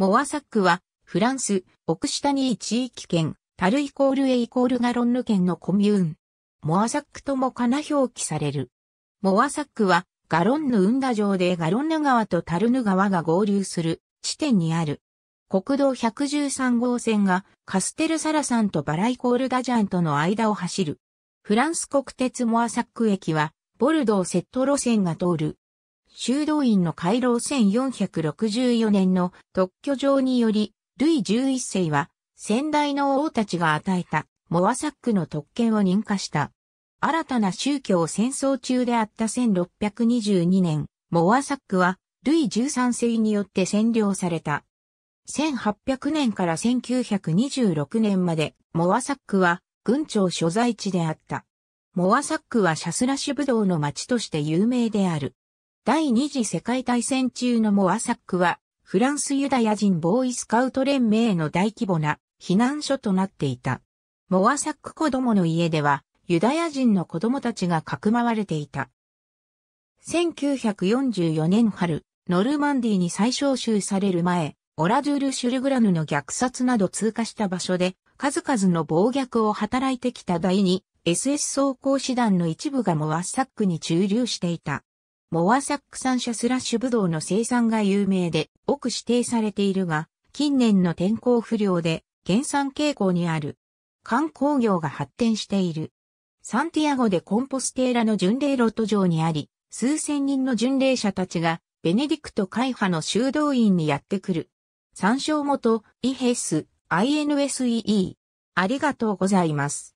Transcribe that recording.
モワサックは、フランス、オクシタニー地域圏、タルイコールエイコールガロンヌ県のコミューン。モアサックともかな表記される。モアサックは、ガロンヌ運河城でガロンヌ川とタルヌ川が合流する地点にある。国道113号線がカステルサラさんとバライコールダジャンとの間を走る。フランス国鉄モアサック駅は、ボルドーセット路線が通る修道院の回廊1464年の特許状により、ルイ11世は、先代の王たちが与えたモアサックの特権を認可した。新たな宗教戦争中であった1622年、モアサックは、ルイ13世によって占領された。1800年から1926年まで、モアサックは、軍庁所在地であった。モアサックはシャスラシュブドウの町として有名である。第二次世界大戦中のモアサックは、フランスユダヤ人ボーイスカウト連盟の大規模な避難所となっていた。モアサック子供の家では、ユダヤ人の子供たちがかくまわれていた。1944年春、ノルマンディに再招集される前、オラドゥール・シュルグラヌの虐殺など通過した場所で、数々の暴虐を働いてきた第二 SS 装甲師団の一部がモアサックに駐留していた。モアサック産種スラッシュブドウの生産が有名で、多く指定されているが、近年の天候不良で減産傾向にある。観光業が発展している。サンティアゴでコンポステーラの巡礼ロット場にあり、数千人の巡礼者たちが、ベネディクト会派の修道院にやってくる。参照元、イヘス、INSEE。ありがとうございます。